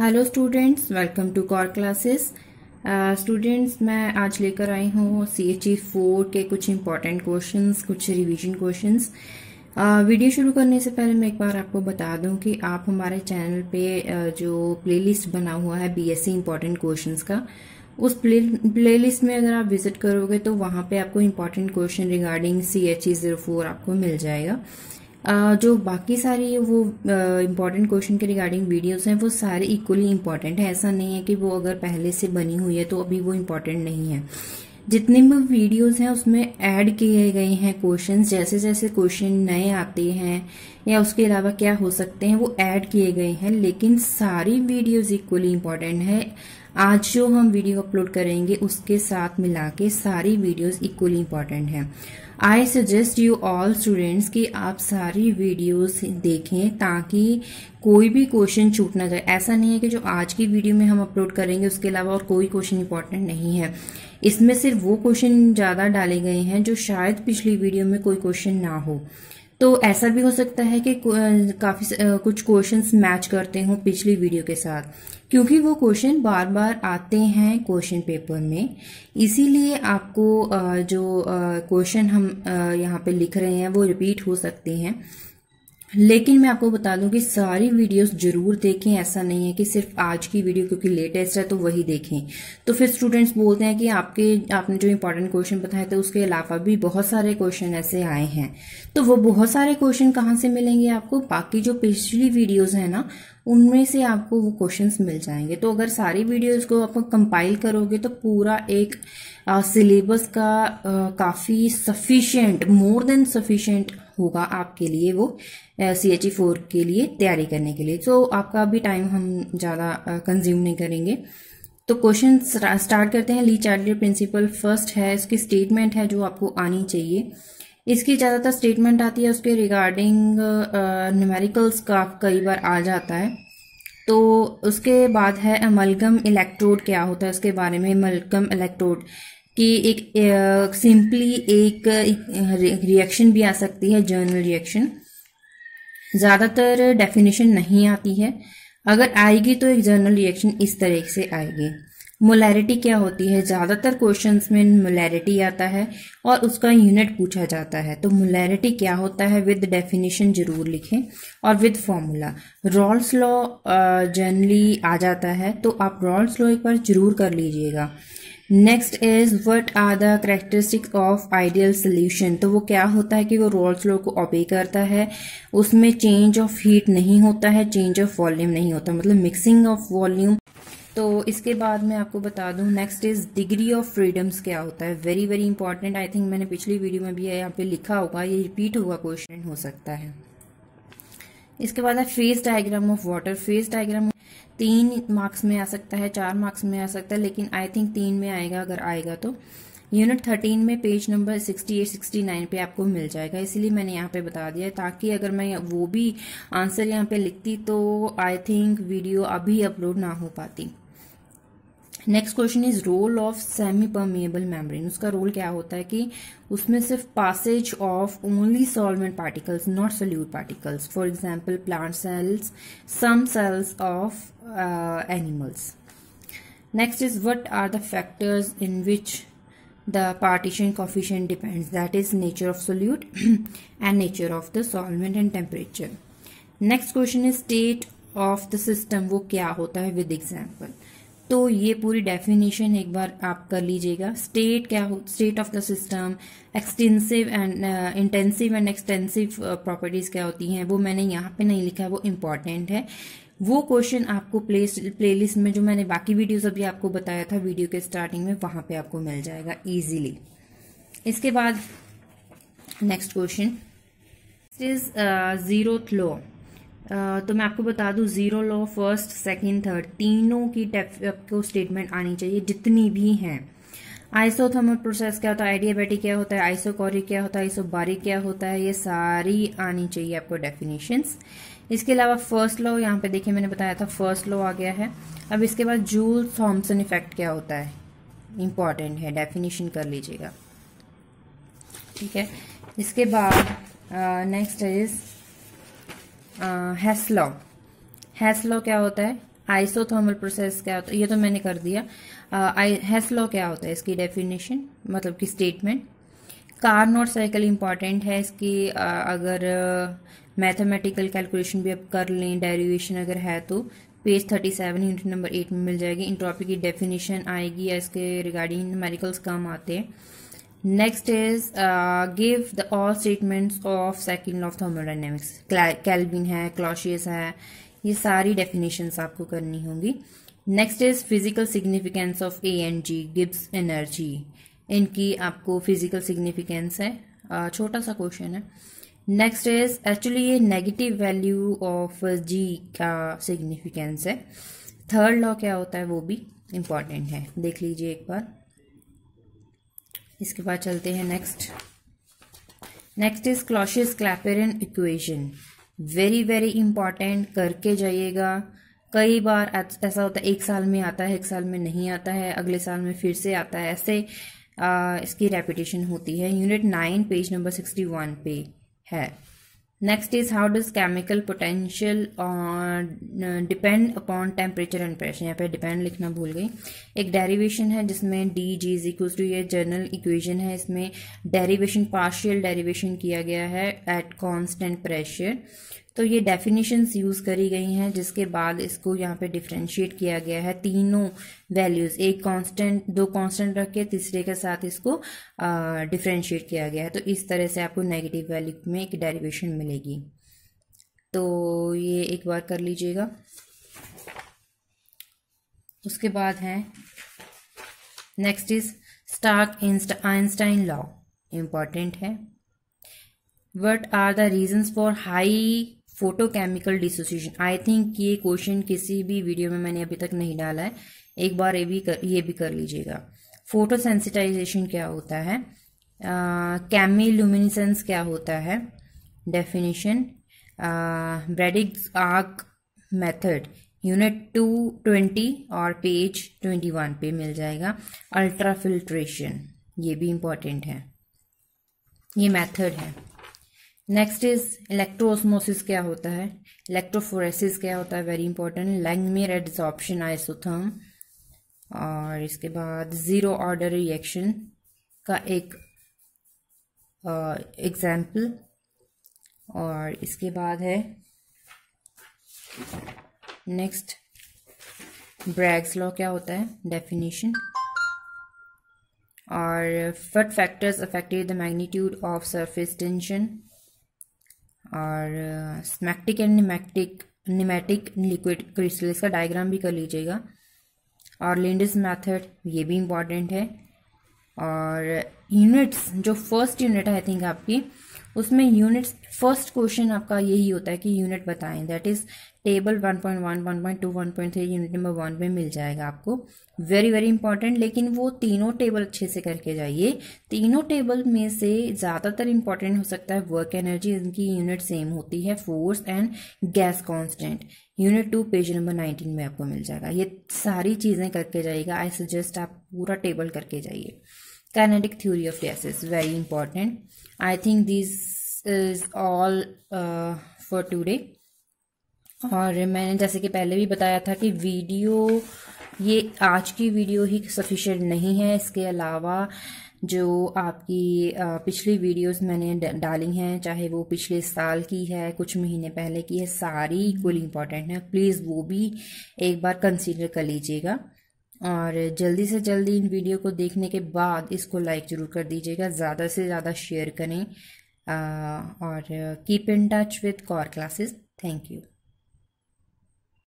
Hello students welcome to core classes students मैं आज लेकर आई हूँ सी एच ई फोर के कुछ इंपॉर्टेंट क्वेश्चंस कुछ रिवीजन क्वेश्चंस वीडियो शुरू करने से पहले मैं एक बार आपको बता दूं कि आप हमारे चैनल पे uh, जो प्लेलिस्ट बना हुआ है B S C important question का उस प्ले प्लेलिस्ट में अगर आप विजिट करोगे तो वहाँ पर आपको important question regarding C H E zero four आपको मिल जाएगा जो बाकी सारी वो इम्पॉर्टेंट क्वेश्चन के रिगार्डिंग वीडियोस हैं वो सारे इक्वली इम्पॉर्टेंट है ऐसा नहीं है कि वो अगर पहले से बनी हुई है तो अभी वो इम्पॉर्टेंट नहीं है जितने भी वीडियोस हैं उसमें ऐड किए गए हैं क्वेश्चंस जैसे जैसे क्वेश्चन नए आते हैं या उसके अलावा क्या हो सकते हैं वो ऐड किए गए हैं लेकिन सारी वीडियोज इक्वली इम्पॉर्टेंट है आज जो हम वीडियो अपलोड करेंगे उसके साथ मिला के सारी वीडियोज इक्वली इम्पॉर्टेंट हैं I suggest you all students कि आप सारी वीडियोस देखें ताकि कोई भी क्वेश्चन छूट ना जाए ऐसा नहीं है कि जो आज की वीडियो में हम अपलोड करेंगे उसके अलावा और कोई क्वेश्चन इंपॉर्टेंट नहीं है इसमें सिर्फ वो क्वेश्चन ज़्यादा डाले गए हैं जो शायद पिछली वीडियो में कोई क्वेश्चन ना हो तो ऐसा भी हो सकता है कि काफ़ी कुछ क्वेश्चन मैच करते हों पिछली वीडियो के साथ क्योंकि वो क्वेश्चन बार बार आते हैं क्वेश्चन पेपर में इसीलिए आपको जो क्वेश्चन हम यहाँ पे लिख रहे हैं वो रिपीट हो सकते हैं लेकिन मैं आपको बता दूं कि सारी वीडियोस जरूर देखें ऐसा नहीं है कि सिर्फ आज की वीडियो क्योंकि लेटेस्ट है तो वही देखें तो फिर स्टूडेंट्स बोलते हैं कि आपके आपने जो इम्पोर्टेंट क्वेश्चन बताए थे उसके अलावा भी बहुत सारे क्वेश्चन ऐसे आए हैं तो वो बहुत सारे क्वेश्चन कहाँ से मिलेंगे आपको बाकी जो पिछली वीडियोज है ना उनमें से आपको वो क्वेश्चंस मिल जाएंगे तो अगर सारी वीडियोस को आप कंपाइल करोगे तो पूरा एक सिलेबस का आ, काफी सफिशिएंट मोर देन सफिशिएंट होगा आपके लिए वो सी एच ई फोर के लिए तैयारी करने के लिए तो आपका भी टाइम हम ज़्यादा कंज्यूम नहीं करेंगे तो क्वेश्चन स्टार्ट करते हैं ली चार्टर्ड प्रिंसिपल फर्स्ट है इसकी स्टेटमेंट है जो आपको आनी चाहिए इसकी ज़्यादातर स्टेटमेंट आती है उसके रिगार्डिंग न्यूमेरिकल्स का कई बार आ जाता है तो उसके बाद है अमलगम इलेक्ट्रोड क्या होता है उसके बारे में मलगम इलेक्ट्रोड कि एक सिंपली एक रिएक्शन भी आ सकती है जर्नल रिएक्शन ज़्यादातर डेफिनेशन नहीं आती है अगर आएगी तो एक जर्नल रिएक्शन इस तरह से आएगी मोलैरिटी क्या होती है ज़्यादातर क्वेश्चंस में मोलैरिटी आता है और उसका यूनिट पूछा जाता है तो मोलैरिटी क्या होता है विद डेफिनेशन जरूर लिखें और with formula rules law generally आ जाता है तो आप रॉल्स लॉ एक बार जरूर कर लीजिएगा next is what are the characteristic of ideal solution तो वो क्या होता है कि वो रोल्स लो को ऑबे करता है उसमें चेंज ऑफ हीट नहीं होता है चेंज ऑफ वॉल्यूम नहीं होता मतलब मिक्सिंग ऑफ वॉल्यूम तो इसके बाद मैं आपको बता दूं next is degree of freedoms क्या होता है very very important I think मैंने पिछली वीडियो में भी यहाँ पे लिखा होगा ये रिपीट हुआ क्वेश्चन हो सकता है इसके बाद है phase diagram of water phase diagram तीन मार्क्स में आ सकता है चार मार्क्स में आ सकता है लेकिन आई थिंक तीन में आएगा अगर आएगा तो यूनिट थर्टीन में page number sixty eight sixty nine पे आपको मिल जाएगा इसलिए मैंने यहाँ पे बता दिया ताकि अगर मैं वो भी आंसर यहाँ पे लिखती तो आई थिंक वीडियो अभी अपलोड ना हो पाती next question is role of semi permeable membrane उसका रोल क्या होता है कि उसमें सिर्फ passage of only solvent particles not solute particles for example plant cells some cells of animals next is what are the factors in which the partition coefficient depends that is nature of solute and nature of the solvent and temperature next question is state of the system वो क्या होता है with example तो ये पूरी definition एक बार आप कर लीजिएगा स्टेट क्या हो state of the system extensive and intensive and extensive properties क्या होती हैं वो मैंने यहाँ पे नहीं लिखा है वो इम्पॉर्टेंट है वो क्वेश्चन आपको प्ले प्लेलिस्ट में जो मैंने बाकी वीडियोस अभी आपको बताया था वीडियो के स्टार्टिंग में वहां पे आपको मिल जाएगा इजीली इसके बाद next question is zero law तो मैं आपको बता दूं zero law first second third तीनों की आपको स्टेटमेंट आनी चाहिए जितनी भी हैं आइसोथर्मल प्रोसेस क्या होता है आइडियाबैटिक क्या होता है आइसोकॉरिक क्या होता है आइसोबारिक क्या होता है ये सारी आनी चाहिए आपको डेफिनेशंस इसके अलावा फर्स्ट लॉ यहाँ पे देखिए मैंने बताया था फर्स्ट लॉ आ गया है अब इसके बाद जूल थॉम्सन इफेक्ट क्या होता है इम्पॉर्टेंट है डेफिनेशन कर लीजिएगा ठीक है इसके बाद नेक्स्ट इज हैस्लॉ हैस्लॉ क्या होता है आइसोथर्मल प्रोसेस क्या होता है ये तो मैंने कर दिया हैस्लॉ क्या होता है इसकी डेफिनेशन मतलब कि स्टेटमेंट नोट साइकिल इंपॉर्टेंट है इसकी uh, अगर मैथमेटिकल कैलकुलेशन भी आप कर लें डेरिवेशन अगर है तो page thirty seven unit number eight में मिल जाएगी इंट्रॉपी की डेफिनेशन आएगी या इसके रिगार्डिंग मेडिकल्स काम आते हैं next is give the all statements of of of of thermodynamics. है क्लॉशियस है ये सारी डेफिनेशंस आपको करनी होंगी next is physical significance of A and G Gibbs energy इनकी आपको फिजिकल सिग्निफिकेंस है uh, छोटा सा क्वेश्चन है नेक्स्ट इज एक्चुअली ये नेगेटिव वैल्यू ऑफ जी का सिग्निफिकेंस है थर्ड लॉ क्या होता है वो भी इम्पॉर्टेंट है देख लीजिए एक बार इसके बाद चलते हैं next next is Clausius Clapeyron equation very very important करके जाइएगा कई बार ऐसा होता है एक साल में आता है एक साल में नहीं आता है अगले साल में फिर से आता है ऐसे आ, इसकी रेपिटेशन होती है unit nine page number sixty one पे है Next is how does chemical potential on depend upon temperature and pressure यहाँ पे depend लिखना भूल गई एक derivation है जिसमें d g is equals to ये general equation है इसमें derivation partial derivation किया गया है at constant pressure तो ये डेफिनेशंस यूज़ करी गई हैं जिसके बाद इसको यहाँ पे डिफ्रेंशिएट किया गया है तीनों वैल्यूज़ एक कांस्टेंट दो कांस्टेंट रख के तीसरे के साथ इसको डिफ्रेंशिएट किया गया है तो इस तरह से आपको नेगेटिव वैल्यू में एक डेरिवेशन मिलेगी तो ये एक बार कर लीजिएगा उसके बाद है next is Stark Einstein law important है what are the reasons for high photochemical dissociation I think ये क्वेश्चन किसी भी वीडियो में मैंने अभी तक नहीं डाला है एक बार ये भी कर ये भी कर लीजिएगा फोटो सेंसिटाइजेशन क्या होता है ल्यूमिनसेंस क्या होता है definition Bredig arc method unit two twenty और पेज ट्वेंटी वन पे मिल जाएगा अल्ट्रा फिल्ट्रेशन ये भी इम्पॉर्टेंट है ये मेथड है नेक्स्ट इज इलेक्ट्रोसमोसिस क्या होता है इलेक्ट्रोफोरेसिस क्या होता है very important Langmuir adsorption isotherm और इसके बाद ज़ीरो ऑर्डर रिएक्शन का एक एग्जाम्पल और इसके बाद है नेक्स्ट ब्रैग्स लॉ क्या होता है डेफिनेशन और what factors affected the magnitude of surface tension और smectic and nematic nematic liquid crystal इसका डायग्राम भी कर लीजिएगा और लिंडिस मेथड ये भी इम्पॉर्टेंट है और यूनिट्स जो फर्स्ट यूनिट आई थिंक आपकी उसमें यूनिट्स फर्स्ट क्वेश्चन आपका यही होता है कि यूनिट बताएं that is table 1.1 1.2 1.3 unit number one में मिल जाएगा आपको वेरी वेरी इंपॉर्टेंट लेकिन वो तीनों टेबल अच्छे से करके जाइए तीनों टेबल में से ज़्यादातर इंपॉर्टेंट हो सकता है वर्क एनर्जी इनकी यूनिट सेम होती है force and gas constant unit two page number nineteen में आपको मिल जाएगा ये सारी चीज़ें करके जाइएगा आई सजेस्ट आप पूरा टेबल करके जाइए kinetic theory of gases very important i think this is all uh, for today और मैंने जैसे कि पहले भी बताया था कि वीडियो ये आज की वीडियो ही सफिशेंट नहीं है इसके अलावा जो आपकी पिछली वीडियोस मैंने डाली हैं चाहे वो पिछले साल की है कुछ महीने पहले की है सारी इक्वली इम्पॉर्टेंट है प्लीज़ वो भी एक बार कंसीडर कर लीजिएगा और जल्दी से जल्दी इन वीडियो को देखने के बाद इसको लाइक ज़रूर कर दीजिएगा ज़्यादा से ज़्यादा शेयर करें और keep in touch with core classes thank you